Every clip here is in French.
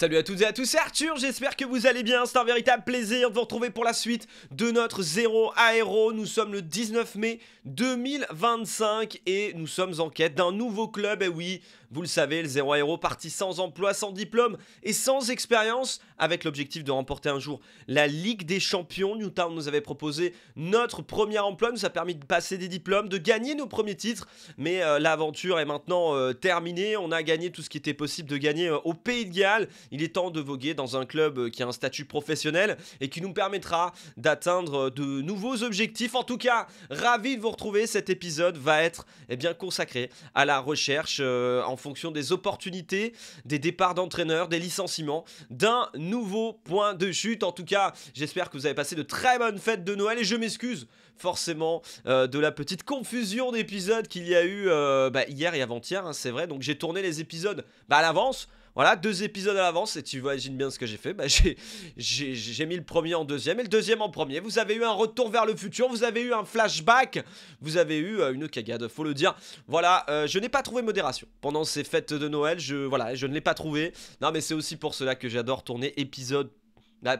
Salut à toutes et à tous, c'est Arthur, j'espère que vous allez bien, c'est un véritable plaisir de vous retrouver pour la suite de notre Zéro Aéro, nous sommes le 19 mai 2025 et nous sommes en quête d'un nouveau club, et eh oui, vous le savez, le 0 héros parti sans emploi, sans diplôme et sans expérience, avec l'objectif de remporter un jour la Ligue des Champions. Newtown nous avait proposé notre premier emploi, nous a permis de passer des diplômes, de gagner nos premiers titres, mais euh, l'aventure est maintenant euh, terminée. On a gagné tout ce qui était possible de gagner euh, au Pays de Galles. Il est temps de voguer dans un club qui a un statut professionnel et qui nous permettra d'atteindre de nouveaux objectifs. En tout cas, ravi de vous retrouver. Cet épisode va être eh bien consacré à la recherche en en fonction des opportunités, des départs d'entraîneurs, des licenciements, d'un nouveau point de chute. En tout cas, j'espère que vous avez passé de très bonnes fêtes de Noël et je m'excuse forcément euh, de la petite confusion d'épisodes qu'il y a eu euh, bah, hier et avant-hier, hein, c'est vrai. Donc j'ai tourné les épisodes bah, à l'avance voilà, deux épisodes à l'avance, et tu imagines bien ce que j'ai fait. Bah, j'ai mis le premier en deuxième et le deuxième en premier. Vous avez eu un retour vers le futur, vous avez eu un flashback, vous avez eu euh, une cagade, faut le dire. Voilà, euh, je n'ai pas trouvé modération. Pendant ces fêtes de Noël, je, voilà, je ne l'ai pas trouvé. Non, mais c'est aussi pour cela que j'adore tourner épisode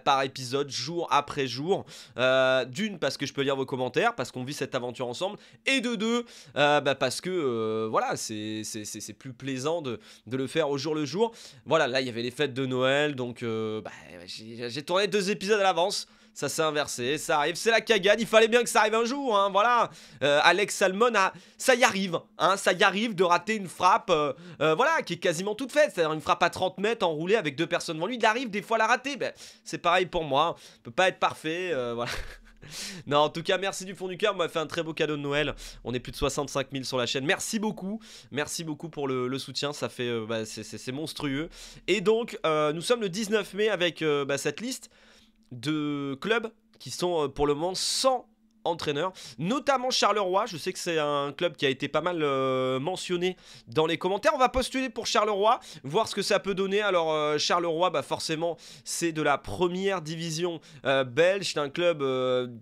par épisode, jour après jour. Euh, d'une, parce que je peux lire vos commentaires, parce qu'on vit cette aventure ensemble. Et de deux, euh, bah, parce que euh, voilà, c'est plus plaisant de, le faire au jour le jour. Voilà, là, il y avait les fêtes de Noël, donc bah, j'ai tourné deux épisodes à l'avance ça s'est inversé, ça arrive, c'est la cagade, il fallait bien que ça arrive un jour, hein, voilà. Euh, Alex Salmon, a... ça y arrive, hein, ça y arrive de rater une frappe, euh, euh, voilà, qui est quasiment toute faite, c'est-à-dire une frappe à 30 mètres enroulée avec deux personnes devant lui, il arrive des fois à la rater, ben, c'est pareil pour moi, hein. on peut pas être parfait, voilà. Non, en tout cas, merci du fond du cœur. On m'a fait un très beau cadeau de Noël. On est plus de 65 000 sur la chaîne. Merci beaucoup. Merci beaucoup pour le, soutien. Ça fait, bah, c'est monstrueux. Et donc, nous sommes le 19 mai avec bah, cette liste de clubs qui sont euh, pour le moment sans entraîneur, notamment Charleroi. Je sais que c'est un club qui a été pas mal euh, mentionné dans les commentaires. On va postuler pour Charleroi, voir ce que ça peut donner. Alors euh, Charleroi, bah forcément, c'est de la première division belge. C'est un club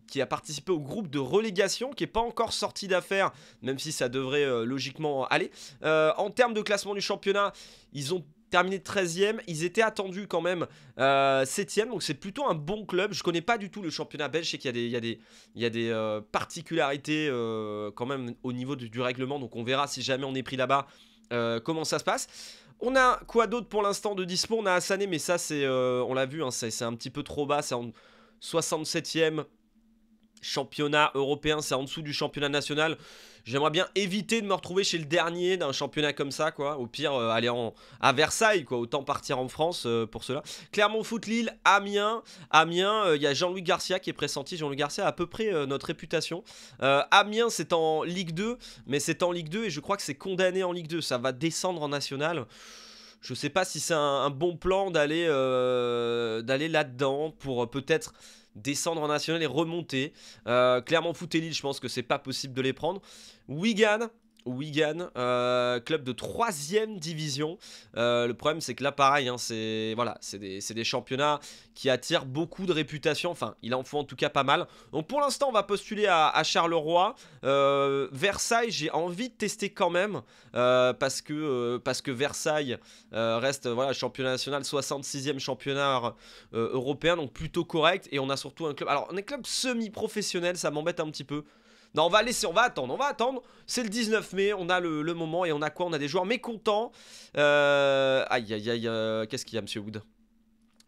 qui a participé au groupe de relégation, qui n'est pas encore sorti d'affaires, même si ça devrait logiquement aller. en termes de classement du championnat, ils ont terminé 13e. Ils étaient attendus quand même 7e, euh, donc c'est plutôt un bon club. Je ne connais pas du tout le championnat belge, je sais qu'il y a des, il y a des, euh, particularités euh, quand même au niveau du, règlement, donc on verra si jamais on est pris là-bas comment ça se passe. On a quoi d'autre pour l'instant de dispo On a Hassané, mais ça, c'est, on l'a vu, hein, c'est un petit peu trop bas, c'est en 67e championnat européen, c'est en dessous du championnat national. J'aimerais bien éviter de me retrouver chez le dernier d'un championnat comme ça, quoi. Au pire, euh, aller en, à Versailles, quoi. Autant partir en France euh, pour cela. Clermont Foot Lille, Amiens. Amiens, euh, il y a Jean-Louis Garcia qui est pressenti. Jean-Louis Garcia a à peu près notre réputation. Amiens, c'est en Ligue 2, mais c'est en Ligue 2 et je crois que c'est condamné en Ligue 2. Ça va descendre en National je sais pas si c'est un, bon plan d'aller d'aller là-dedans pour peut-être descendre en national et remonter. Euh, clairement, Fouté Lille, je pense que c'est pas possible de les prendre. Wigan, Wigan, euh, club de troisième division. Euh, le problème, c'est que là, pareil, hein, c'est voilà, des, championnats qui attirent beaucoup de réputation. Enfin, il en faut en tout cas pas mal. Donc pour l'instant, on va postuler à, Charleroi. Euh, Versailles, j'ai envie de tester quand même parce que parce que Versailles reste voilà championnat national, 66e championnat européen, donc plutôt correct. Et on a surtout un club. Alors, on est club semi-professionnel, ça m'embête un petit peu. Non, on va laisser, on va attendre, on va attendre. C'est le 19 mai, on a le, moment et on a quoi On a des joueurs mécontents. Euh, aïe, aïe, aïe, euh, qu'est-ce qu'il y a, monsieur Wood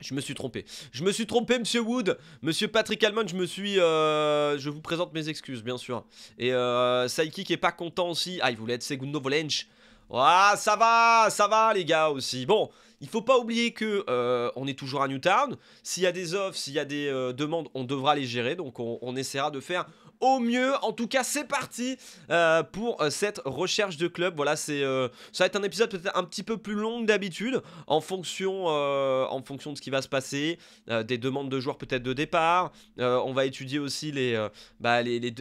je me suis trompé. Je me suis trompé, monsieur Wood. Monsieur Patrick Almond, je me suis. Euh, je vous présente mes excuses, bien sûr. Et euh, Saiki qui est pas content aussi. Ah, il voulait être Segundo Volench. Ah, ça va, ça va, les gars aussi. Bon, il faut pas oublier que on est toujours à Newtown. S'il y a des offres, s'il y a des demandes, on devra les gérer. Donc, on essaiera de faire au mieux. En tout cas, c'est parti euh, pour euh, cette recherche de club. Voilà, c'est euh, ça va être un épisode peut-être un petit peu plus long que d'habitude en fonction en fonction de ce qui va se passer, des demandes de joueurs peut-être de départ. on va étudier aussi bah, les les,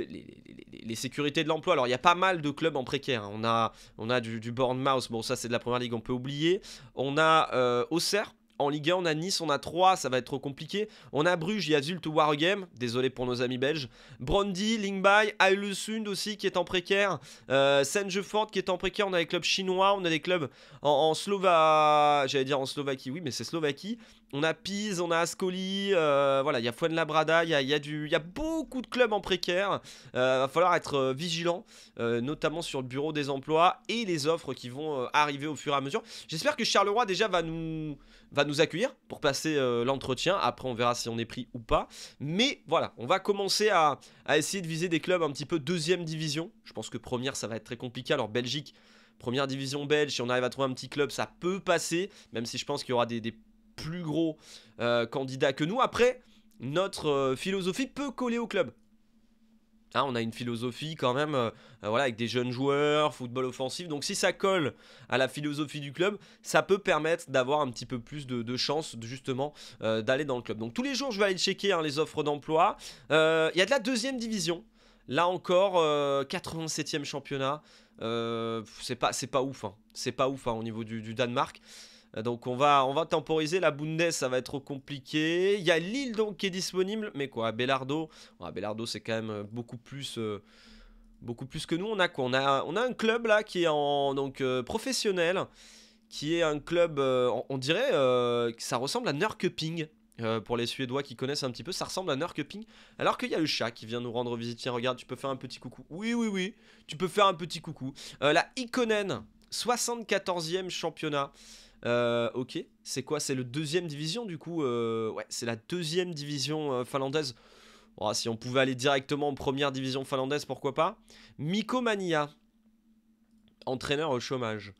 les, sécurités de l'emploi. Alors, il y a pas mal de clubs en précaire. Hein. On a on a du, du Bournemouth. Bon, ça c'est de la première ligue, on peut oublier. On a Auxerre en Ligue 1, on a Nice, on a 3, ça va être trop compliqué. On a Bruges, Yazult ou Wargame, désolé pour nos amis belges. Brandy, Lingbai, Ailesund aussi qui est en précaire. Euh, Sengefort qui est en précaire, on a des clubs chinois, on a des clubs en, en Slovaquie, j'allais dire en Slovaquie, oui, mais c'est Slovaquie on a Pise, on a Ascoli, euh, voilà, il y a Fuenlabrada, il y a, y, a y a beaucoup de clubs en précaire. Il euh, va falloir être euh, vigilant, notamment sur le bureau des emplois et les offres qui vont arriver au fur et à mesure. J'espère que Charleroi déjà va nous, va nous accueillir pour passer l'entretien. Après, on verra si on est pris ou pas. Mais voilà, on va commencer à, essayer de viser des clubs un petit peu deuxième division. Je pense que première, ça va être très compliqué. Alors, Belgique première division belge, si on arrive à trouver un petit club, ça peut passer, même si je pense qu'il y aura des, plus gros euh, candidat que nous. Après, notre euh, philosophie peut coller au club. Hein, on a une philosophie quand même, euh, voilà, avec des jeunes joueurs, football offensif. Donc si ça colle à la philosophie du club, ça peut permettre d'avoir un petit peu plus de, chances justement d'aller dans le club. Donc tous les jours, je vais aller checker hein, les offres d'emploi. Il y a de la deuxième division. Là encore, 87e championnat. c'est pas, pas ouf. C'est pas ouf hein. au niveau du Danemark. Euh, donc on va, on va temporiser. La Bundes, ça va être trop compliqué. Il y a Lille donc qui est disponible. Mais quoi, Bellardo Bellardo, c'est quand même euh, beaucoup plus... Euh, beaucoup plus que nous, on a quoi on a, on a un club là qui est en donc professionnel, qui est un club, on, dirait ça ressemble à Norrköping pour les Suédois qui connaissent un petit peu, ça ressemble à Nurköping. Alors qu'il y a le chat qui vient nous rendre visite. Tiens, regarde, tu peux faire un petit coucou. Oui, oui, oui, tu peux faire un petit coucou. la Ikonen, 74e championnat. Euh, ok, c'est quoi C'est le deuxième division du coup euh, Ouais, c'est la deuxième division euh, finlandaise. Oh, si on pouvait aller directement en première division finlandaise, pourquoi pas Mikomania, Mania, entraîneur au chômage.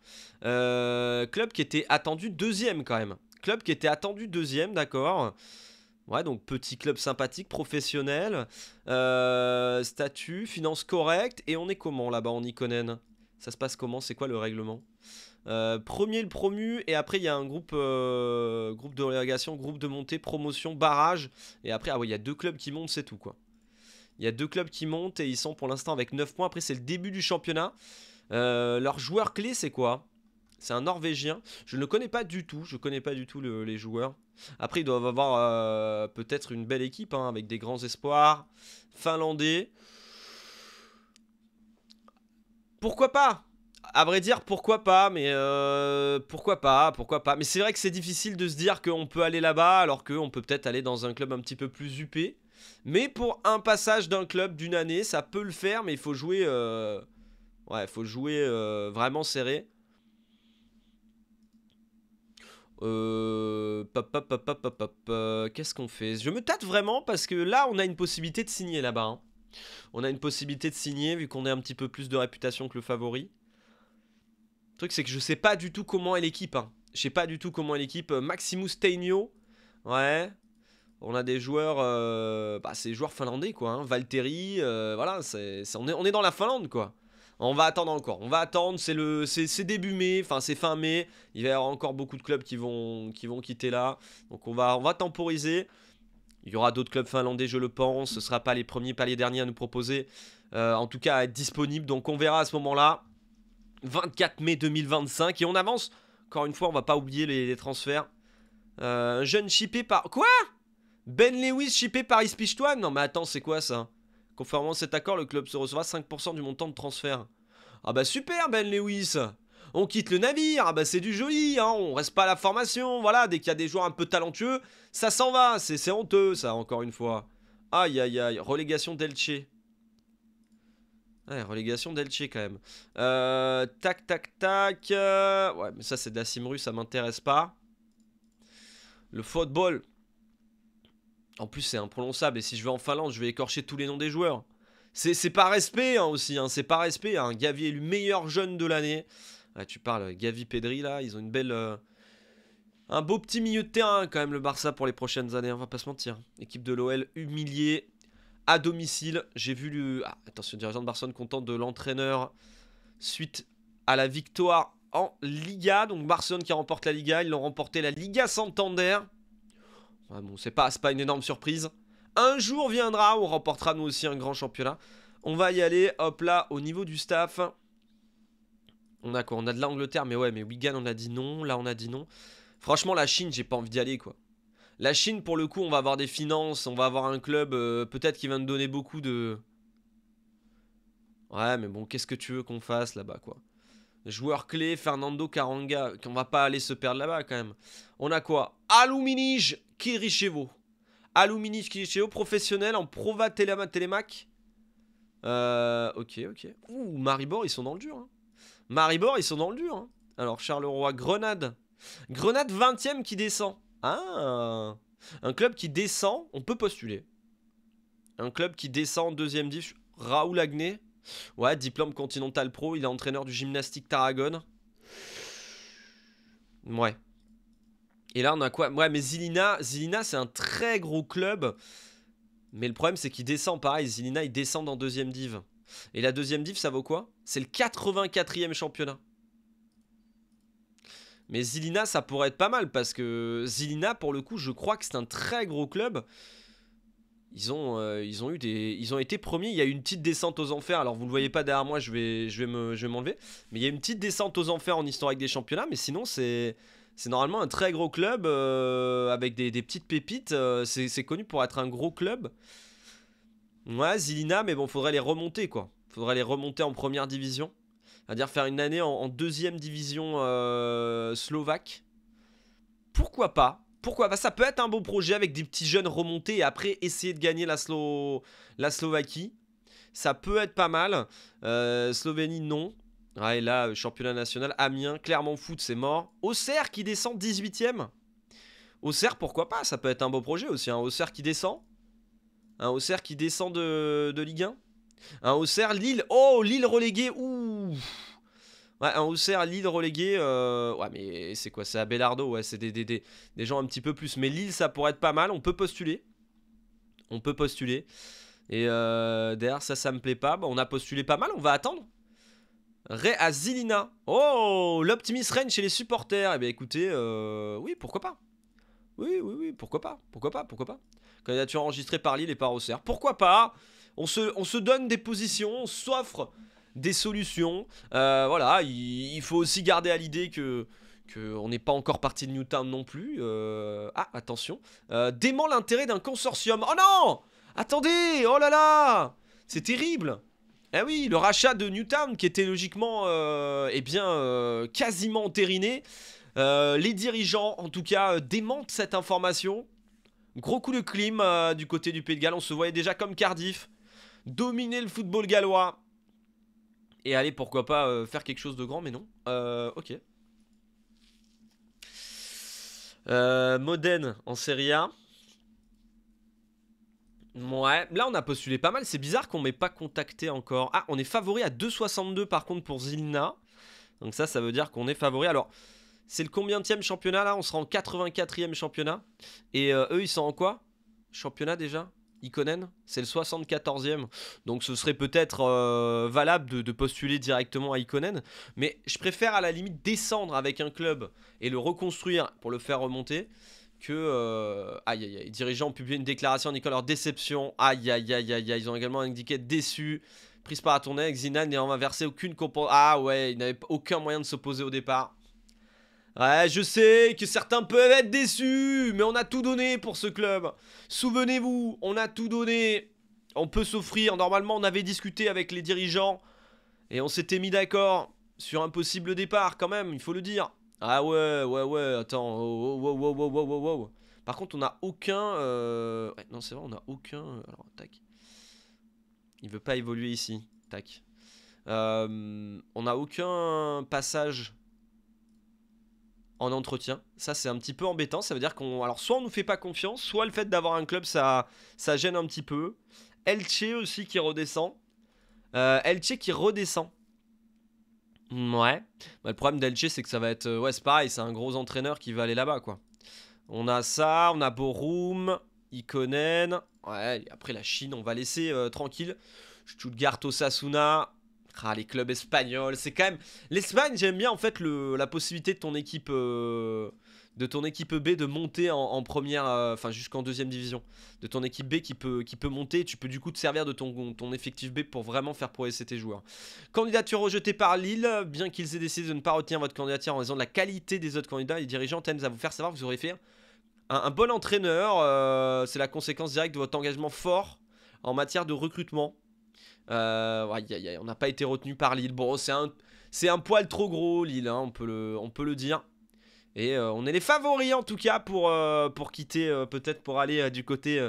Euh, club qui était attendu deuxième quand même. Club qui était attendu deuxième, d'accord. Ouais, donc petit club sympathique, professionnel, statut, finance correcte. Et on est comment là-bas en Ikonen Ça se passe comment C'est quoi le règlement euh, premier le promu, et après il y a un groupe, euh, groupe de relégation, groupe de montée, promotion, barrage. Et après, ah ouais, il y a deux clubs qui montent, c'est tout quoi. Il y a deux clubs qui montent et ils sont pour l'instant avec 9 points. Après, c'est le début du championnat. Euh, leur joueur clé, c'est quoi C'est un Norvégien. Je ne connais pas du tout. Je connais pas du tout les joueurs. Après, ils doivent avoir peut-être une belle équipe hein, avec des grands espoirs. Finlandais. Pourquoi pas à vrai dire, pourquoi pas, mais euh, pourquoi pas, pourquoi pas. Mais c'est vrai que c'est difficile de se dire qu'on peut aller là-bas alors qu'on peut peut-être aller dans un club un petit peu plus huppé. Mais pour un passage d'un club d'une année, ça peut le faire, mais il faut jouer, euh, Ouais il faut jouer euh, vraiment serré. Qu'est-ce qu'on fait Je me tâte vraiment parce que là, on a une possibilité de signer là-bas. Hein. On a une possibilité de signer vu qu'on a un petit peu plus de réputation que le favori. Le truc, c'est que je sais pas du tout comment est l'équipe. Je hein. Je sais pas du tout comment est l'équipe. Euh, Maximus Teigno, ouais. On a des joueurs, euh, bah, c'est joueurs finlandais quoi. Hein. Valtteri, euh, voilà, c'est, on, est, on est dans la Finlande quoi. On va attendre encore. On va attendre. C'est c'est, début mai, enfin c'est fin mai. Il va y avoir encore beaucoup de clubs qui vont, qui vont quitter là. Donc on va, on va temporiser. Il y aura d'autres clubs finlandais, je le pense. Ce ne sera pas les premiers, pas les derniers à nous proposer. Euh, en tout cas, à être disponible. Donc on verra à ce moment-là. 24 mai 2025. Et on avance. Encore une fois, on va pas oublier les, transferts. un euh, jeune chippé par... Quoi Ben Lewis chippé par Ispichtoine Non mais attends, c'est quoi ça Conformément à cet accord, le club se recevra 5% du montant de transfert. Ah bah super Ben Lewis On quitte le navire, ah bah c'est du joli, hein on reste pas à la formation, voilà, dès qu'il y a des joueurs un peu talentueux, ça s'en va, c'est honteux ça, encore une fois. Aïe aïe aïe, relégation d'Elche. Ouais, relégation d'Elche quand même. Euh, tac, tac, tac. Euh, ouais, mais ça c'est de la Simru, ça m'intéresse pas. Le football. En plus, c'est imprononçable. Et si je vais en Finlande, je vais écorcher tous les noms des joueurs. C'est pas respect hein, aussi. Hein, c'est pas respect. Hein. Gavi est le meilleur jeune de l'année. tu parles euh, Gavi Pedri là. Ils ont une belle. un beau petit milieu de terrain quand même, le Barça pour les prochaines années. On va pas se mentir. Équipe de l'OL humiliée à domicile. J'ai vu le... Ah, attention, dirigeant de Barcelone content de l'entraîneur suite à la victoire en Liga. Donc Barcelone qui remporte la Liga. Ils l'ont remporté la Liga Santander. bon, c'est pas, pas une énorme surprise. Un jour viendra, on remportera nous aussi un grand championnat. On va y aller, hop là, au niveau du staff. On a quoi On a de l'Angleterre, mais ouais, mais Wigan, on a dit non. Là, on a dit non. Franchement, la Chine, j'ai pas envie d'y aller, quoi. La Chine, pour le coup, on va avoir des finances, on va avoir un club euh, peut-être qui va nous donner beaucoup de... Ouais, mais bon, qu'est-ce que tu veux qu'on fasse là-bas, quoi Joueur clé, Fernando Caranga, qu'on va pas aller se perdre là-bas quand même. On a quoi Aluminij Kirichevo. Aluminij Kirichevo, professionnel en Prova Telemac. Euh, ok, ok. Ouh, Maribor, ils sont dans le dur. Hein. Maribor, ils sont dans le dur. Hein. Alors, Charleroi, Grenade. Grenade 20 e qui descend. Ah, un club qui descend, on peut postuler. Un club qui descend en deuxième div, Raoul Agné. Ouais, diplôme continental pro, il est entraîneur du gymnastique Tarragone. Ouais. Et là, on a quoi Ouais, mais Zilina, Zilina c'est un très gros club. Mais le problème, c'est qu'il descend pareil. Zilina, il descend en deuxième div. Et la deuxième div, ça vaut quoi C'est le 84e championnat. Mais Zilina, ça pourrait être pas mal parce que Zilina, pour le coup, je crois que c'est un très gros club. Ils ont, euh, ils ont eu des, ils ont été premiers. Il y a eu une petite descente aux enfers. Alors vous le voyez pas derrière moi, je vais, je vais me, je vais m'enlever. Mais il y a eu une petite descente aux enfers en historique des championnats. Mais sinon, c'est, c'est normalement un très gros club euh, avec des, petites pépites. Euh, c'est connu pour être un gros club. Ouais, Zilina, mais bon, faudrait les remonter quoi. Faudrait les remonter en première division à dire faire une année en, deuxième division euh, slovaque. Pourquoi pas Pourquoi pas Ça peut être un beau projet avec des petits jeunes remontés et après essayer de gagner la, Slo la Slovaquie. Ça peut être pas mal. Euh, Slovénie, non. Ah, et là, championnat national, Amiens, Clairement, Foot, c'est mort. Auxerre qui descend 18ème. Auxerre, pourquoi pas Ça peut être un beau projet aussi. Un hein. Auxerre qui descend. Un hein, Auxerre qui descend de Ligue 1. Un Auxerre, Lille. Oh, Lille reléguée Ouh. Ouais, un Auxerre, Lille reléguée euh, Ouais, mais c'est quoi C'est Abelardo Ouais, c'est des, des, gens un petit peu plus. Mais Lille, ça pourrait être pas mal. On peut postuler. On peut postuler. Et euh, derrière, ça, ça me plaît pas. Bah, on a postulé pas mal. On va attendre. Ré à Zilina. Oh, l'optimiste règne chez les supporters. Et eh bien, écoutez, euh, oui, pourquoi pas. Oui, oui, oui, pourquoi pas. Pourquoi pas, pourquoi pas. Candidature enregistrée par Lille et par Auxerre. Pourquoi pas on se, donne des positions, on s'offre des solutions. Euh, voilà, il, faut aussi garder à l'idée que qu'on n'est pas encore parti de Newtown non plus. Euh, ah, attention. Euh, dément l'intérêt d'un consortium. Oh non Attendez Oh là là C'est terrible eh oui, le rachat de Newtown qui était logiquement, eh bien, quasiment entériné. les dirigeants, en tout cas, démentent cette information. Gros coup de clim du côté du Pays de Galles. On se voyait déjà comme Cardiff dominer le football gallois. Et aller, pourquoi pas, euh, faire quelque chose de grand, mais non. Euh, ok. Euh, Modène en Serie A. Ouais, là on a postulé pas mal. C'est bizarre qu'on m'ait pas contacté encore. Ah, on est favori à 2,62 par contre pour Zilna. Donc ça, ça veut dire qu'on est favori. Alors, c'est le combien combienième championnat là On sera en 84e championnat. Et euh, eux, ils sont en quoi Championnat déjà Ikonen, c'est le 74e. Donc ce serait peut-être euh, valable de, postuler directement à Ikonen. Mais je préfère à la limite descendre avec un club et le reconstruire pour le faire remonter que... Euh, aïe aïe aïe, les dirigeants ont publié une déclaration indiquant leur déception. Aïe aïe aïe aïe aïe, ils ont également indiqué déçus. Prise par à tournée, Zinane n'ayant versé aucune compo. Ah ouais, il n'avait aucun moyen de s'opposer au départ. Ouais, je sais que certains peuvent être déçus, mais on a tout donné pour ce club. Souvenez-vous, on a tout donné. On peut s'offrir. Normalement, on avait discuté avec les dirigeants et on s'était mis d'accord sur un possible départ quand même, il faut le dire. Ah ouais, ouais, ouais, attends. Oh, oh, oh, Par contre, on n'a aucun... Euh, ouais, non, c'est vrai, on n'a aucun... Alors, tac. Il veut pas évoluer ici. Tac. Euh, on n'a aucun passage en entretien. Ça, c'est un petit peu embêtant. Ça veut dire qu'on. Alors, soit on nous fait pas confiance, soit le fait d'avoir un club, ça, ça gêne un petit peu. Elche aussi qui redescend. Euh, Elche qui redescend. Ouais. Bah, le problème d'Elche, c'est que ça va être. Euh, ouais, c'est pareil, c'est un gros entraîneur qui va aller là-bas, quoi. On a ça, on a Borum, Ikonen. Ouais, après la Chine, on va laisser euh, tranquille. Stuttgart, Sasuna. Ah, les clubs espagnols, c'est quand même... L'Espagne, j'aime bien en fait la possibilité de ton équipe... Euh, de ton équipe B de monter en, première, euh, enfin jusqu'en deuxième division. De ton équipe B qui peut, qui peut monter, tu peux du coup te servir de ton, ton effectif B pour vraiment faire progresser tes joueurs. Candidature rejetée par Lille, bien qu'ils aient décidé de ne pas retenir votre candidature en raison de la qualité des autres candidats, les dirigeants t'aiment à vous faire savoir que vous aurez fait un, bon entraîneur, euh, c'est la conséquence directe de votre engagement fort en matière de recrutement. Euh, aïe, aïe, on n'a pas été retenu par Lille. Bon, c'est un, poil trop gros, Lille, hein, on, peut le, dire. Et euh, on est les favoris en tout cas pour, euh, quitter, euh, peut-être pour aller du côté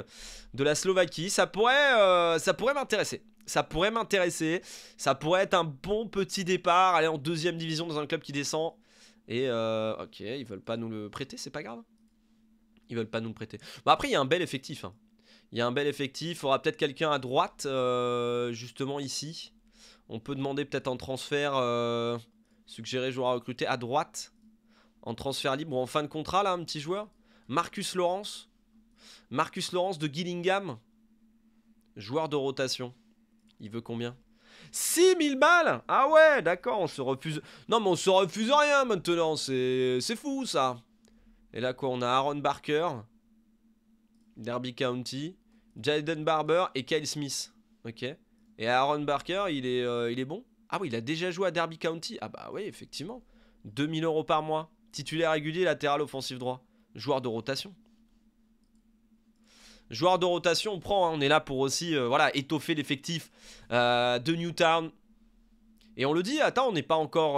de la Slovaquie. Ça pourrait, m'intéresser. Ça pourrait m'intéresser. Ça pourrait être un bon petit départ. Aller en deuxième division dans un club qui descend. Et ok, ils veulent pas nous le prêter, c'est pas grave. Ils veulent pas nous le prêter. Bon, après, il y a un bel effectif. Hein. Il y a un bel effectif. Il faudra peut-être quelqu'un à droite, euh, justement ici. On peut demander peut-être en transfert, euh, suggérer joueur à recruter à droite. En transfert libre ou en fin de contrat, là, un petit joueur. Marcus Lawrence. Marcus Lawrence de Gillingham. Joueur de rotation. Il veut combien 6000 balles Ah ouais, d'accord, on se refuse... Non, mais on se refuse rien maintenant, c'est fou, ça. Et là, quoi, on a Aaron Barker, Derby County. Jaden Barber et Kyle Smith. Ok. Et Aaron Barker, il est, euh, il est bon Ah oui, il a déjà joué à Derby County. Ah bah oui, effectivement. 2000 euros par mois. Titulaire régulier, latéral offensif droit. Joueur de rotation. Joueur de rotation, on prend. Hein. on est là pour aussi euh, voilà, étoffer l'effectif euh, de Newtown. Et on le dit, attends, on n'est pas encore,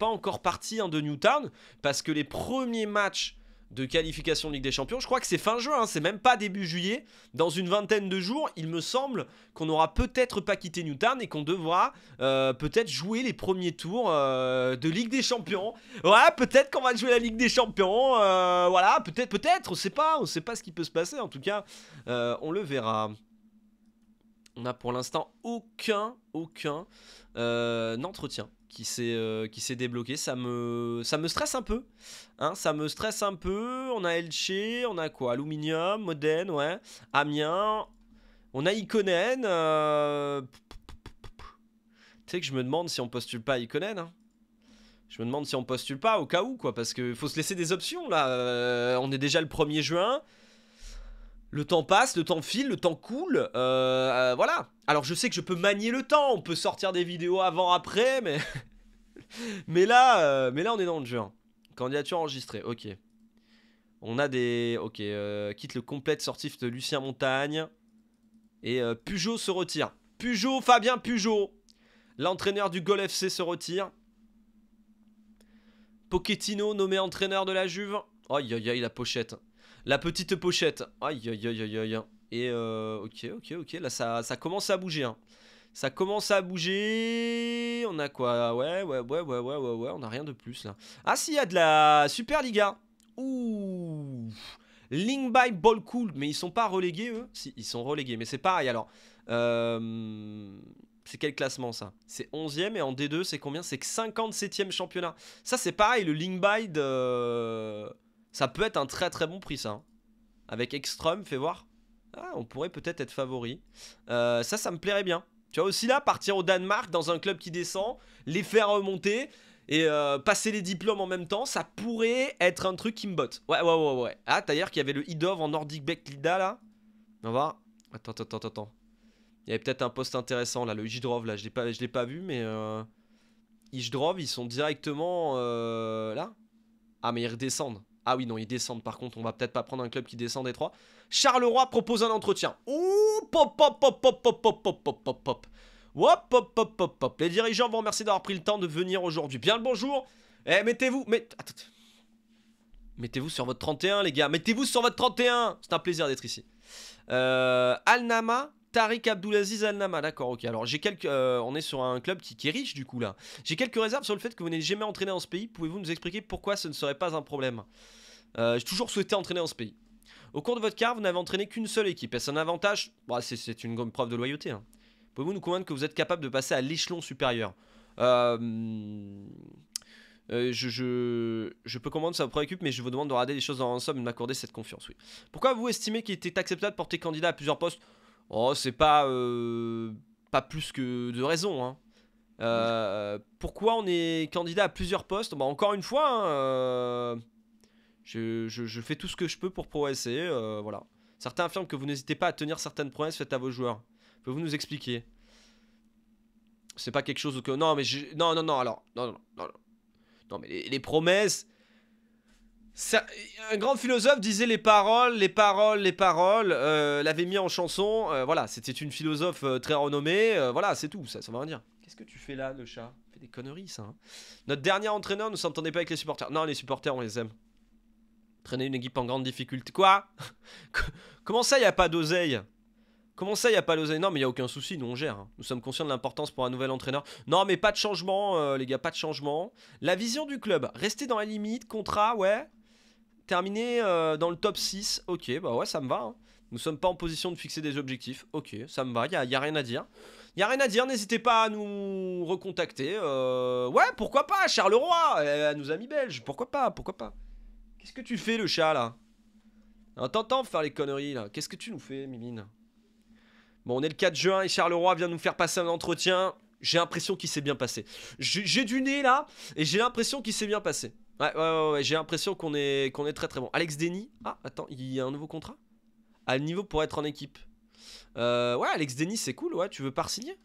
encore parti hein, de Newtown parce que les premiers matchs de qualification de Ligue des Champions. Je crois que c'est fin juin, hein, c'est même pas début juillet. Dans une vingtaine de jours, il me semble qu'on n'aura peut-être pas quitté Newtown et qu'on devra euh, peut-être jouer les premiers tours euh, de Ligue des Champions. Ouais, peut-être qu'on va jouer la Ligue des Champions. Euh, voilà, peut-être, peut-être, on sait pas, on sait pas ce qui peut se passer. En tout cas, on le verra. On n'a pour l'instant aucun, aucun entretien qui s'est euh, qui s'est débloqué. Ça me ça me stresse un peu. Hein. ça me stresse un peu. On a Elche, on a quoi Aluminium, Modène, ouais. Amiens. On a Iconen. Euh, tu sais que je me demande si on postule pas à Iconen. Hein. Je me demande si on postule pas au cas où quoi, parce que faut se laisser des options là. Euh, on est déjà le 1er juin. Le temps passe, le temps file, le temps coule, euh, euh, voilà. Alors je sais que je peux manier le temps, on peut sortir des vidéos avant, après, mais... mais, là, euh, mais là on est dans le jeu. Hein. Candidature enregistrée, ok. On a des... Ok, quitte le complète sortif de Lucien Montagne. Et Peugeot se retire. Peugeot, Fabien Peugeot L'entraîneur du Gol FC se retire. Pochettino nommé entraîneur de la Juve. Aïe aïe aïe la pochette. La petite pochette. Aïe, aïe, aïe, aïe, aïe, Et euh, ok, ok, ok. Là, ça, commence à bouger. Hein. Ça commence à bouger. On a quoi Ouais, ouais, ouais, ouais, ouais, ouais, On a rien de plus là. Ah, si, il y a de la Superliga. Ouh. Link by Ball Cool. Mais ils sont pas relégués, eux Si, ils sont relégués. Mais c'est pareil alors. Euh, c'est quel classement ça C'est 11ème et en D2 c'est combien C'est que 57ème championnat. Ça c'est pareil, le link by de... Ça peut être un très très bon prix ça. Hein. Avec Extrum, fais voir. Ah, on pourrait peut-être être, favori. Euh, ça, ça me plairait bien. Tu vois, aussi là, partir au Danemark dans un club qui descend, les faire remonter et euh, passer les diplômes en même temps, ça pourrait être un truc qui me botte. Ouais, ouais, ouais, ouais. Ah, d'ailleurs, qu'il y avait le Idov en Nordic Beck Lida là. On va voir. Attends, attends, attends, attends. Il y avait peut-être un poste intéressant là, le Hidrov là. Je l'ai l'ai pas vu, mais euh... ils sont directement euh, là. Ah, mais ils redescendent. Ah oui, non, ils descendent par contre, on va peut-être pas prendre un club qui descend des trois. Charleroi propose un entretien. Ouh, pop, pop, Les dirigeants vont remercier d'avoir pris le temps de venir aujourd'hui. Bien le bonjour. Eh, mettez-vous. Mais. Mettez-vous sur votre 31, les gars. Mettez-vous sur votre 31. C'est un plaisir d'être ici. Euh, Alnama Tariq Abdulaziz Al-Nama, d'accord, ok. Alors, j'ai quelques, euh, on est sur un club qui, est riche du coup là. J'ai quelques réserves sur le fait que vous n'ayez jamais entraîné en ce pays. Pouvez-vous nous expliquer pourquoi ce ne serait pas un problème euh, J'ai toujours souhaité entraîner en ce pays. Au cours de votre carrière, vous n'avez entraîné qu'une seule équipe. Est-ce un avantage bah, C'est une preuve de loyauté. Hein. Pouvez-vous nous convaincre que vous êtes capable de passer à l'échelon supérieur euh, je, peux comprendre, ça vous préoccupe, mais je vous demande de regarder les choses en somme et de m'accorder cette confiance, oui. Pourquoi vous estimez qu'il était acceptable de porter candidat à plusieurs postes Oh, c'est pas, euh, pas plus que de raison. Hein. Euh, pourquoi on est candidat à plusieurs postes bah, Encore une fois, hein, euh, je, fais tout ce que je peux pour progresser. voilà. Certains affirment que vous n'hésitez pas à tenir certaines promesses faites à vos joueurs. peux vous nous expliquer C'est pas quelque chose que... Non, mais je... non, non, non, alors... Non, non, mais les promesses un grand philosophe disait les paroles, les paroles, les paroles, euh, l'avait mis en chanson. Euh, voilà, c'était une philosophe euh, très renommée. voilà, c'est tout, ça, ça va rien dire. Qu'est-ce que tu fais là, le chat Fais des conneries, ça. Hein. Notre dernier entraîneur ne s'entendait pas avec les supporters. Non, les supporters, on les aime. Traîner une équipe en grande difficulté. Quoi Comment ça, il n'y a pas d'oseille Comment ça, il n'y a pas d'oseille Non, mais il n'y a aucun souci, nous on gère. Hein. Nous sommes conscients de l'importance pour un nouvel entraîneur. Non, mais pas de changement, les gars, pas de changement. La vision du club, rester dans la limite, contrat, ouais. Terminé euh, dans le top 6, ok, bah ouais, ça me va. Hein. Nous sommes pas en position de fixer des objectifs, ok, ça me va, il y a, rien à dire. Il y a rien à dire, n'hésitez pas à nous recontacter. Euh, ouais, pourquoi pas, Charleroi, euh, à nos amis belges, pourquoi pas, pourquoi pas. Qu'est-ce que tu fais, le chat, là ah, T'entends faire les conneries, là. Qu'est-ce que tu nous fais, Mimine Bon, on est le 4 juin et Charleroi vient nous faire passer un entretien. J'ai l'impression qu'il s'est bien passé. J'ai du nez, là, et j'ai l'impression qu'il s'est bien passé. Ouais, ouais, ouais, j'ai l'impression qu'on est, qu'on est très très bon. Alex Denis. Ah, attends, il y a un nouveau contrat À le niveau pour être en équipe. Euh, ouais, Alex Denis, c'est cool, ouais. Tu veux pas signer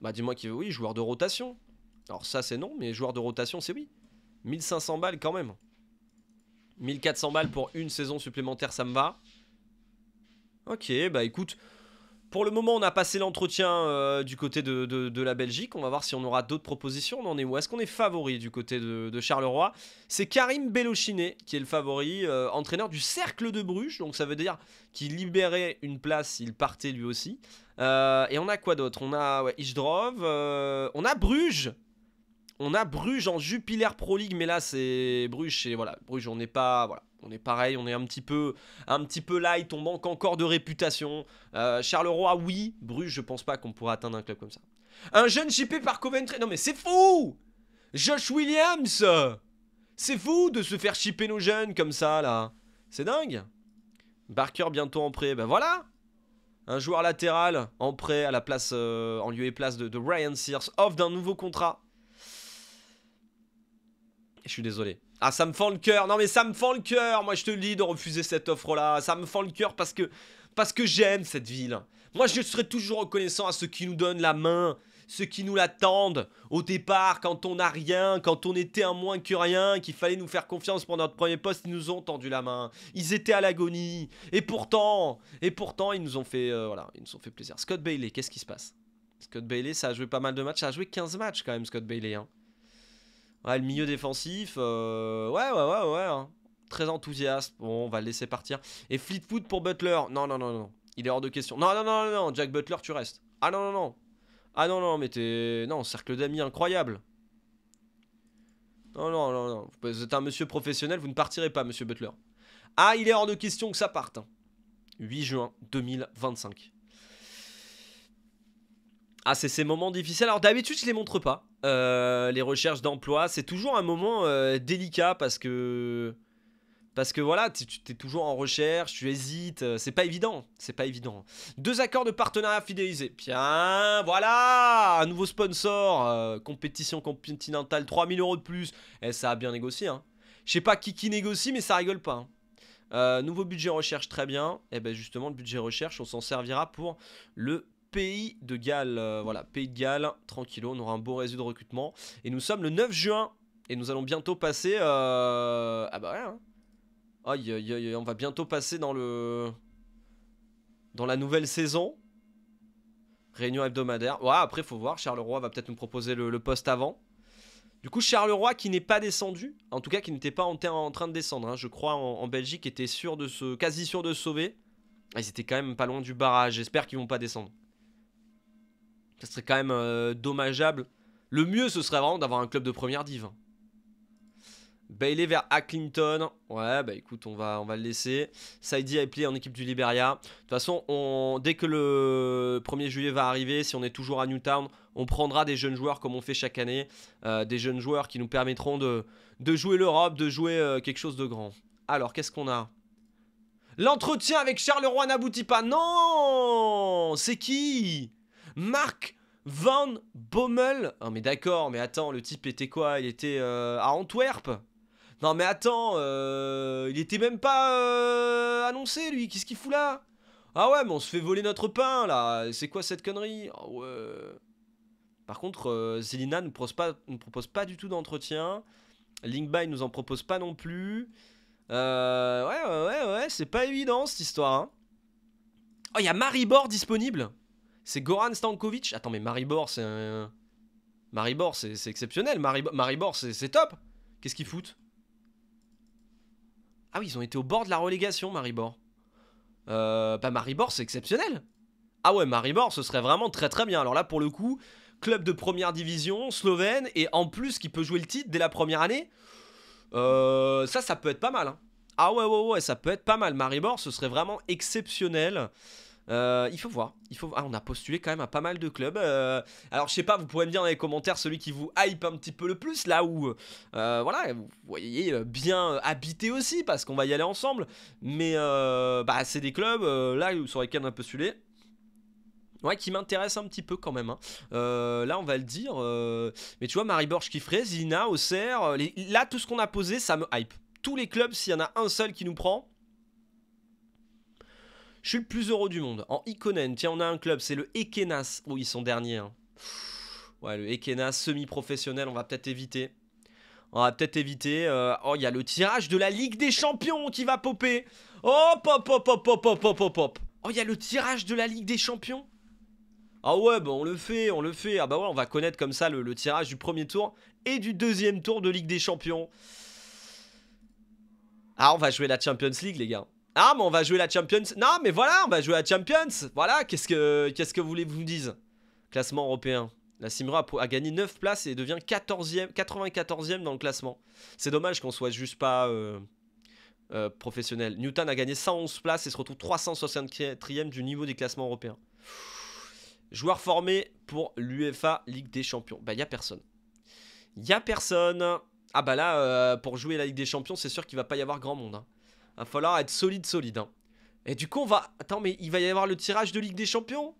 Bah, dis-moi qui veut. Oui, joueur de rotation. Alors, ça, c'est non, mais joueur de rotation, c'est oui. 1500 balles quand même. 1400 balles pour une saison supplémentaire, ça me va. Ok, bah écoute, pour le moment, on a passé l'entretien euh, du côté de, la Belgique. On va voir si on aura d'autres propositions. On en est où Est-ce qu'on est favori du côté de, Charleroi C'est Karim Bellochiné qui est le favori, euh, entraîneur du Cercle de Bruges. Donc ça veut dire qu'il libérait une place, il partait lui aussi. Euh, et on a quoi d'autre On a ouais, Ishdrov, on a Bruges on a Bruges en Jupiler Pro League, mais là c'est Bruges et voilà, Bruges on n'est pas voilà, on est pareil, on est un petit peu, un petit peu light, on manque encore de réputation. Euh, Charleroi, oui. Bruges, je pense pas qu'on pourra atteindre un club comme ça. Un jeune chippé par Coventry. Non mais c'est fou Josh Williams C'est fou de se faire chipper nos jeunes comme ça là. C'est dingue. Barker bientôt en prêt. Ben voilà un joueur latéral en prêt à la place, euh, en lieu et place de, de Ryan Sears, Offre d'un nouveau contrat. Je suis désolé. Ah, ça me fend le cœur. Non, mais ça me fend le cœur. Moi, je te le dis de refuser cette offre-là. Ça me fend le cœur parce que, parce que j'aime cette ville. Moi, je serai toujours reconnaissant à ceux qui nous donnent la main, ceux qui nous la tendent Au départ, quand on n'a rien, quand on était un moins que rien, qu'il fallait nous faire confiance pendant notre premier poste, ils nous ont tendu la main. Ils étaient à l'agonie. Et pourtant, et pourtant, ils nous ont fait, euh, voilà, ils nous ont fait plaisir. Scott Bailey, qu'est-ce qui se passe Scott Bailey, ça a joué pas mal de matchs. Ça a joué 15 matchs quand même, Scott Bailey. Hein. Ouais, le milieu défensif, euh, ouais, ouais, ouais, ouais. Hein. Très enthousiaste. Bon, on va le laisser partir. Et Fleetwood pour Butler. Non, non, non, non. Il est hors de question. Non, non, non, non, non. Jack Butler, tu restes. Ah non, non, non. Ah non, non, mais t'es. Non, cercle d'amis incroyable. Non, non, non, non. Vous êtes un monsieur professionnel, vous ne partirez pas, monsieur Butler. Ah, il est hors de question que ça parte. 8 hein. juin 2025. Ah, c'est ces moments difficiles. Alors d'habitude, je les montre pas. Euh, les recherches d'emploi, c'est toujours un moment euh, délicat parce que parce que voilà, tu es toujours en recherche, tu hésites, euh, c'est pas évident, c'est pas évident. Deux accords de partenariat fidélisés. Bien, voilà, un nouveau sponsor, compétition continentale, 3000 euros de plus. Et eh, ça a bien négocié. Hein. Je sais pas qui qui négocie, mais ça rigole pas. Hein. nouveau budget recherche, très bien. Et eh bien, justement, le budget recherche, on s'en servira pour le Pays de Galles. Euh, voilà, Pays de Galles, tranquillo, on aura un beau réseau de recrutement. Et nous sommes le 9 juin et nous allons bientôt passer. Euh, ah bah ouais. Hein. Aïe, aïe, on va bientôt passer dans le. Dans la nouvelle saison. Réunion hebdomadaire. Ouais, après, faut voir. Charleroi va peut-être nous proposer le, poste avant. Du coup, Charleroi qui n'est pas descendu, en tout cas qui n'était pas en, train de descendre, hein, je crois, en, Belgique, était sûr de se, quasi sûr de se sauver. Ils étaient quand même pas loin du barrage. J'espère qu'ils vont pas descendre. Ça serait quand même euh, dommageable. Le mieux, ce serait vraiment d'avoir un club de première div. Bailey vers Acklington. Ouais, bah écoute, on va, on va le laisser. Saidi a plié en équipe du Liberia. De toute façon, dès que le 1er juillet va arriver, si on est toujours à Newtown, on prendra des jeunes joueurs comme on fait chaque année. Euh, des jeunes joueurs qui nous permettront de, jouer l'Europe, de jouer euh, quelque chose de grand. Alors, qu'est-ce qu'on a L'entretien avec Charleroi n'aboutit pas. Non C'est qui Marc Van Bommel. Non mais d'accord, mais attends, le type était quoi Il était euh, à Antwerp Non mais attends, euh, il était même pas euh, annoncé lui, qu'est-ce qu'il fout là Ah ouais, mais on se fait voler notre pain là, c'est quoi cette connerie ah Par contre, Zelina ne nous propose pas, propose pas du tout d'entretien. Linkby nous en propose pas non plus. ouais, ouais, ouais, c'est pas évident cette histoire. Hein. Oh, il y a Maribor disponible c'est Goran Stankovic. Attends, mais Maribor, c'est un... Maribor, c'est exceptionnel. Maribor, c'est top. Qu'est-ce qu'ils foutent Ah oui, ils ont été au bord de la relégation, Maribor. Euh, bah, Maribor, c'est exceptionnel. Ah ouais, Maribor, ce serait vraiment très très bien. Alors là, pour le coup, club de première division, slovène, et en plus qui peut jouer le titre dès la première année. Euh, ça, ça peut être pas mal. Hein. Ah ouais, ouais, ouais, ça peut être pas mal. Maribor, ce serait vraiment exceptionnel. Euh, il faut voir. Il faut... Ah, on a postulé quand même à pas mal de clubs. Euh, alors, je sais pas, vous pouvez me dire dans les commentaires celui qui vous hype un petit peu le plus, là où, euh, voilà, vous voyez bien habité aussi, parce qu'on va y aller ensemble. Mais, bah, c'est des clubs, là, sur lesquels on a postulé. Ouais, qui m'intéresse un petit peu quand même. Hein. là, on va le dire. Mais tu vois, Marie-Borges qui ferait, Zina, Auxerre. Là, tout ce qu'on a posé, ça me hype. Tous les clubs, s'il y en a un seul qui nous prend, je suis le plus heureux du monde. En Ikonen, tiens, on a un club, c'est le Ekenas. Oh, ils sont derniers. Hein. Ouais, le Ekenas semi-professionnel, on va peut-être éviter. On va peut-être éviter. Euh, oh, il y a le tirage de la Ligue des Champions qui va popper. Oh, pop, pop, pop, pop, pop, pop, pop, pop. Oh, il y a le tirage de la Ligue des Champions. Ah ouais, bah, on le fait, on le fait. Ah bah ouais, on va connaître comme ça le tirage du premier tour et du deuxième tour de Ligue des Champions. Ah, on va jouer la Champions League, les gars. Ah, mais on va jouer la Champions. Non, mais voilà, on va jouer la Champions. Voilà, qu'est-ce que, qu'est-ce que vous voulez que vous dise Classement européen. La Simra a gagné 9 places et devient 14 94e dans le classement. C'est dommage qu'on soit juste pas euh, euh, professionnel. Newton a gagné 111 places et se retrouve 364e du niveau des classements européens. Joueur formé pour l'UEFA Ligue des Champions. Bah, il a personne. Il a personne. Ah bah là, euh, pour jouer la Ligue des Champions, c'est sûr qu'il va pas y avoir grand monde. Hein. Il va falloir être solide, solide. Hein. Et du coup, on va... Attends, mais il va y avoir le tirage de Ligue des Champions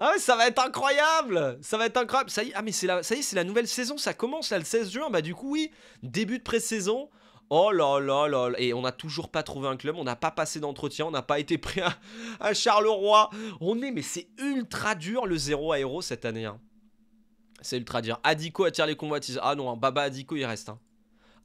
ah, ça va être incroyable Ça va être incroyable Ça y est, ah, mais c'est la, ça y est, c'est la nouvelle saison, ça commence là le 16 juin. Bah du coup, oui, début de pré-saison. Oh là là là Et on n'a toujours pas trouvé un club, on n'a pas passé d'entretien, on n'a pas été pris à, Charleroi. On est, mais c'est ultra dur le 0 aéro cette année. Hein. C'est ultra dur. Adico attire les convoitises. Ah non, hein. Baba Adico, il reste.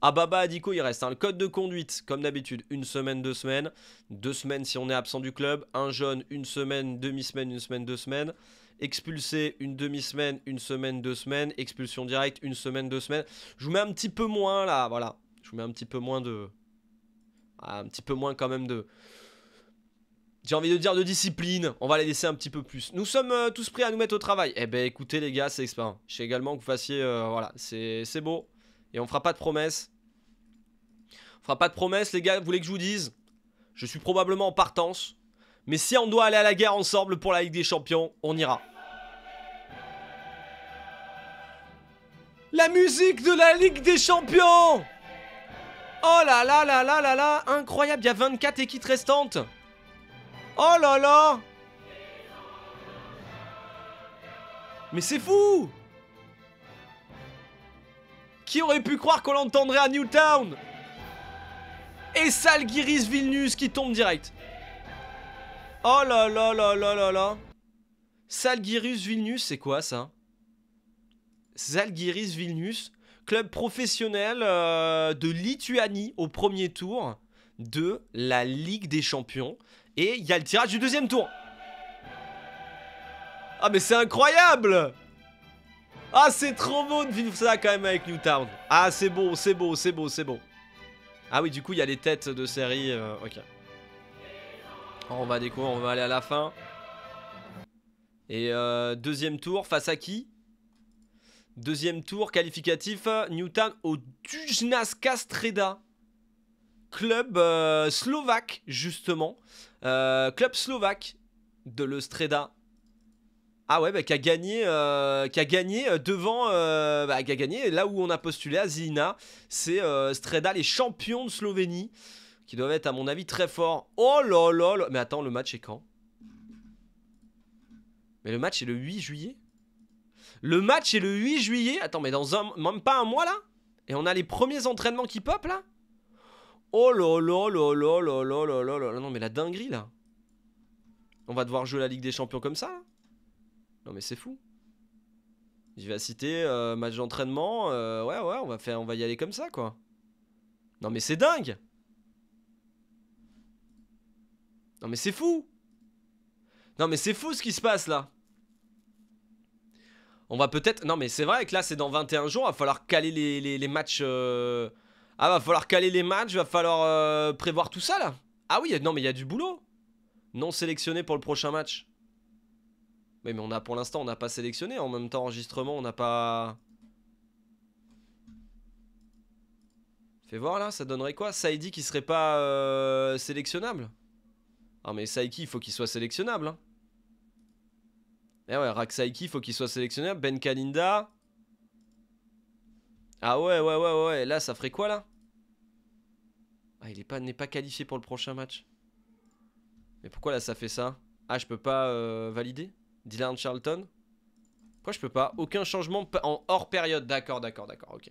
Ah Baba Adico, il reste. Hein. Le code de conduite, comme d'habitude, une semaine, deux semaines. Deux semaines si on est absent du club. Un jeune, une semaine, demi-semaine, une semaine, deux semaines. Expulsé, une demi-semaine, une semaine, deux semaines. Expulsion directe, une semaine, deux semaines. Je vous mets un petit peu moins là, voilà. Je vous mets un petit peu moins de... Ah, un petit peu moins quand même de j'ai envie de dire de discipline, on va les laisser un petit peu plus. Nous sommes euh, tous prêts à nous mettre au travail. Eh ben écoutez les gars, c'est expériment, Je sais également que vous fassiez, euh, voilà, c'est beau. Et on fera pas de promesses fera pas de promesses, les gars, vous voulez que je vous dise Je suis probablement en partance. Mais si on doit aller à la guerre ensemble pour la Ligue des Champions, on ira. La musique de la Ligue des Champions Oh là là là là là là Incroyable, il y a 24 équipes restantes Oh là là Mais c'est fou Qui aurait pu croire qu'on l'entendrait à Newtown et Salgiris Vilnius qui tombe direct. Oh là là là là là là. Salgiris Vilnius, c'est quoi ça Salgiris Vilnius, club professionnel euh, de Lituanie au premier tour de la Ligue des Champions. Et il y a le tirage du deuxième tour. Ah mais c'est incroyable Ah c'est trop beau de vivre ça quand même avec Newtown. Ah c'est beau, c'est beau, c'est beau, c'est beau. Ah oui, du coup, il y a les têtes de série. Euh, ok. On va découvrir, on va aller à la fin. Et euh, deuxième tour, face à qui Deuxième tour, qualificatif, Newtown au Dujnaska Streda. Club euh, slovaque, justement. club slovaque de le ah ouais, bah, qui a gagné, qui a gagné devant, bah, qui a gagné là où on a postulé à Zina. C'est Streda, les champions de Slovénie, qui doivent être à mon avis très forts. Oh là là là, mais attends, le match est quand Mais le match est le 8 juillet Le match est le 8 juillet Attends, mais dans un, même pas un mois là Et on a les premiers entraînements qui pop là Oh là là là là là là là non mais la dinguerie là on va devoir jouer la Ligue des Champions comme ça non mais c'est fou. Je vais citer euh, match d'entraînement, euh, ouais ouais, on va faire, on va y aller comme ça quoi. Non mais c'est dingue. Non mais c'est fou. Non mais c'est fou ce qui se passe là. On va peut-être. Non mais c'est vrai que là c'est dans 21 jours, il va falloir caler les, matchs. Euh... Ah va falloir caler les matchs, va falloir euh, prévoir tout ça là. Ah oui, non mais il y a du boulot. Non sélectionné pour le prochain match. Mais, on a pour l'instant, on n'a pas sélectionné. En même temps, enregistrement, on n'a pas... Fais voir là, ça donnerait quoi Saïdi qui serait pas euh, sélectionnable Ah mais Saiki, il faut qu'il soit sélectionnable. Hein. Eh ouais, Rak il faut qu'il soit sélectionnable. Ben Kalinda. Ah ouais, ouais, ouais, ouais. Là, ça ferait quoi là Ah, il n'est pas, pas qualifié pour le prochain match. Mais pourquoi là, ça fait ça Ah, je peux pas euh, valider Dylan Charlton Pourquoi je peux pas Aucun changement en hors période. D'accord, d'accord, d'accord, ok.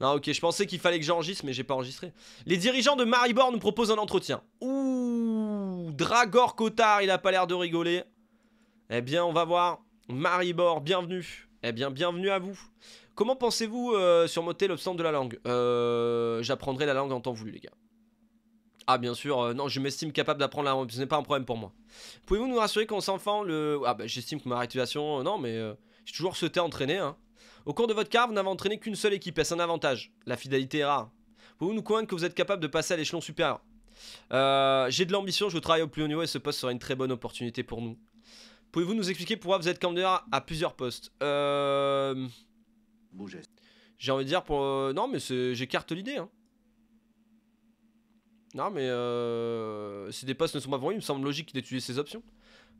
Non, ok, je pensais qu'il fallait que j'enregistre, mais j'ai pas enregistré. Les dirigeants de Maribor nous proposent un entretien. Ouh, Dragor Cotard, il a pas l'air de rigoler. Eh bien, on va voir. Maribor, bienvenue. Eh bien, bienvenue à vous. Comment pensez-vous sur euh, surmonter l'obstacle de la langue euh, J'apprendrai la langue en temps voulu, les gars. Ah bien sûr, euh, non, je m'estime capable d'apprendre la ce n'est pas un problème pour moi. Pouvez-vous nous rassurer qu'on s'enfant, le... Ah bah j'estime que ma réactivation, euh, non mais euh, j'ai toujours souhaité entraîner. Hein. Au cours de votre carrière, vous n'avez entraîné qu'une seule équipe, est un avantage La fidélité est rare. Pouvez-vous nous convaincre que vous êtes capable de passer à l'échelon supérieur J'ai de l'ambition, je travaille au plus haut niveau et ce poste sera une très bonne opportunité pour nous. Pouvez-vous nous expliquer pourquoi vous êtes candidat à plusieurs postes Euh... J'ai envie de dire pour... Non mais j'écarte l'idée. Hein. Non, mais euh, si des postes ne sont pas vendus, il me semble logique d'étudier ces options.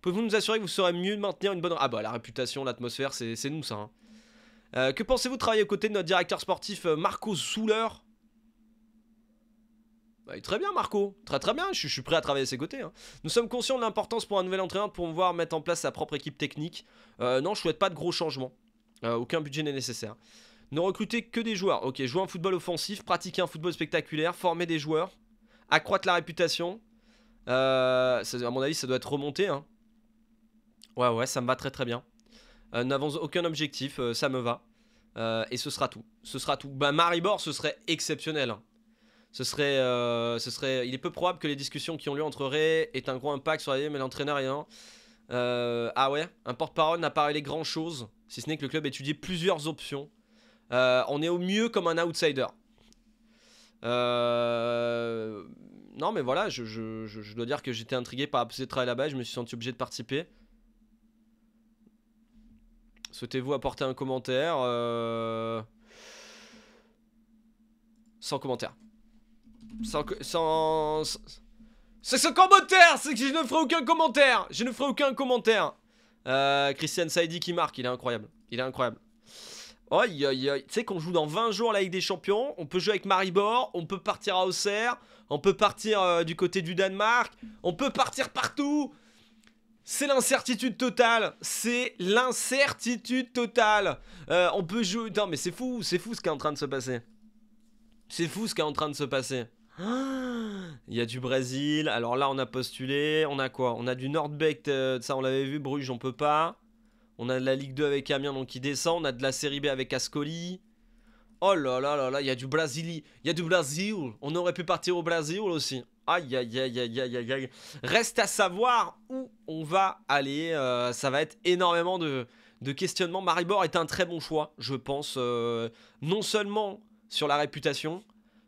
Pouvez-vous nous assurer que vous saurez mieux maintenir une bonne... Ah bah la réputation, l'atmosphère, c'est nous ça. Hein. Euh, que pensez-vous de travailler aux côtés de notre directeur sportif euh, Marco Souleur bah, Très bien Marco, très très bien, je, suis prêt à travailler à ses côtés. Hein. Nous sommes conscients de l'importance pour un nouvel entraîneur de pouvoir mettre en place sa propre équipe technique. Euh, non, je souhaite pas de gros changements. aucun budget n'est nécessaire. Ne recrutez que des joueurs. Ok, jouer un football offensif, pratiquer un football spectaculaire, former des joueurs accroître la réputation. Euh, à mon avis, ça doit être remonté. Hein. Ouais, ouais, ça me va très très bien. Euh, N'avance aucun objectif, euh, ça me va. Euh, et ce sera tout. Ce sera tout. Bah, Maribor, ce serait exceptionnel. Hein. Ce serait, euh, ce serait, il est peu probable que les discussions qui ont lieu entre Ray aient un gros impact sur la mais l'entraîneur rien. ah ouais, un porte-parole n'a pas révélé grand chose, si ce n'est que le club étudie plusieurs options. on est au mieux comme un outsider. Euh, non, mais voilà, je, dois dire que j'étais intrigué par ce travail là-bas et je me suis senti obligé de participer. Souhaitez-vous apporter un commentaire euh, Sans commentaire. Sans... sans... C'est ce commentaire C'est que je ne ferai aucun commentaire Je ne ferai aucun commentaire euh, Christian Saidi qui marque, il est incroyable. Il est incroyable. Aïe, aïe, Tu sais qu'on joue dans 20 jours la Ligue des Champions, on peut jouer avec Maribor, on peut partir à Auxerre, on peut partir euh, du côté du Danemark, on peut partir partout. C'est l'incertitude totale. C'est l'incertitude totale. Euh, on peut jouer. Non, mais c'est fou, c'est fou ce qui est en train de se passer. C'est fou ce qui est en train de se passer. Ah, il y a du Brésil. Alors là, on a postulé. On a quoi On a du Nordbeck. Euh, ça, on l'avait vu. Bruges, on peut pas. On a de la Ligue 2 avec Amiens donc qui descend. On a de la Série B avec Ascoli. Oh là là là là, il y a du Brasili. Il y a du Brésil. On aurait pu partir au Brésil aussi. Aïe, aïe, aïe, aïe, aïe, aïe. Reste à savoir où on va aller. Euh, ça va être énormément de, de questionnements. Maribor est un très bon choix, je pense. Euh, non seulement sur la réputation,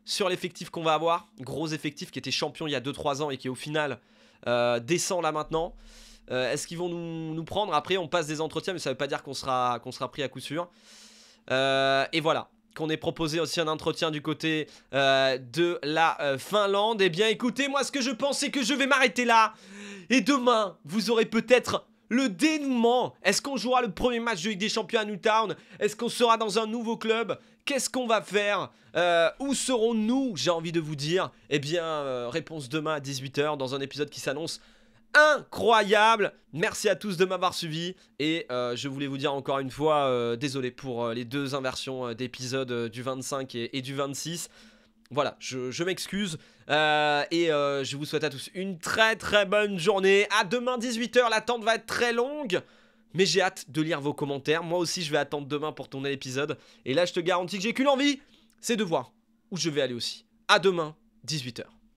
sur l'effectif qu'on va avoir. Gros effectif qui était champion il y a 2-3 ans et qui au final euh, descend là maintenant. Euh, est-ce qu'ils vont nous, prendre Après, on passe des entretiens, mais ça ne veut pas dire qu'on sera, qu'on sera pris à coup sûr. Euh, et voilà, qu'on ait proposé aussi un entretien du côté euh, de la Finlande. Eh bien, écoutez, moi, ce que je pense, c'est que je vais m'arrêter là. Et demain, vous aurez peut-être le dénouement. Est-ce qu'on jouera le premier match de Ligue des Champions à Newtown Est-ce qu'on sera dans un nouveau club Qu'est-ce qu'on va faire Où serons-nous J'ai envie de vous dire. Eh bien, réponse demain à 18h dans un épisode qui s'annonce incroyable. Merci à tous de m'avoir suivi. Et euh, je voulais vous dire encore une fois, euh, désolé pour euh, les deux inversions d'épisodes du 25 et, du 26. Voilà, je, je m'excuse. et je vous souhaite à tous une très très bonne journée. À demain 18h, l'attente va être très longue. Mais j'ai hâte de lire vos commentaires. Moi aussi, je vais attendre demain pour tourner l'épisode. Et là, je te garantis que j'ai qu'une envie, c'est de voir où je vais aller aussi. À demain, 18h.